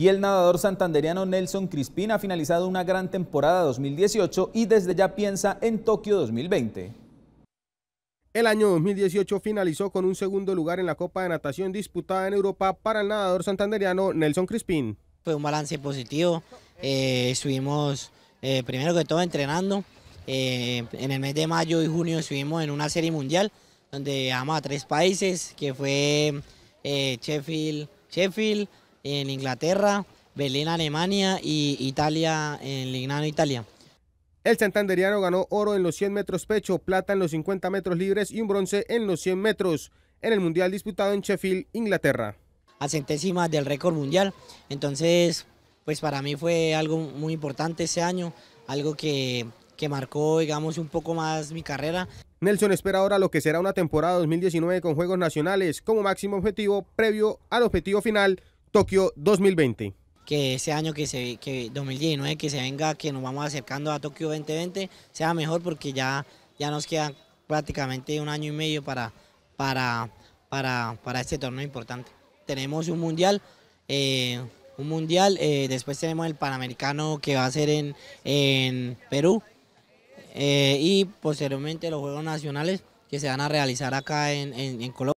y el nadador santanderiano Nelson Crispín ha finalizado una gran temporada 2018 y desde ya piensa en Tokio 2020. El año 2018 finalizó con un segundo lugar en la Copa de Natación disputada en Europa para el nadador santanderiano Nelson Crispín. Fue un balance positivo, Subimos eh, estuvimos eh, primero que todo entrenando, eh, en el mes de mayo y junio estuvimos en una serie mundial donde ama a tres países, que fue Sheffield, Sheffield, en Inglaterra, Berlín, Alemania y Italia, en Lignano, Italia. El santanderiano ganó oro en los 100 metros pecho, plata en los 50 metros libres y un bronce en los 100 metros en el mundial disputado en Sheffield, Inglaterra. A centésimas del récord mundial, entonces pues para mí fue algo muy importante ese año, algo que, que marcó digamos un poco más mi carrera. Nelson espera ahora lo que será una temporada 2019 con Juegos Nacionales como máximo objetivo previo al objetivo final Tokio 2020 que ese año que se que 2019 que se venga, que nos vamos acercando a Tokio 2020 sea mejor porque ya, ya nos queda prácticamente un año y medio para, para, para, este torneo importante. Tenemos un mundial, eh, un mundial, eh, después tenemos el Panamericano que va a ser en, Perú eh, y posteriormente los Juegos Nacionales que se van a realizar acá en Colombia.